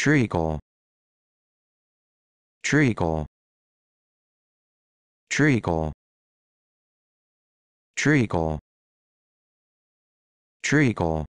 treacle treacle treacle treacle treacle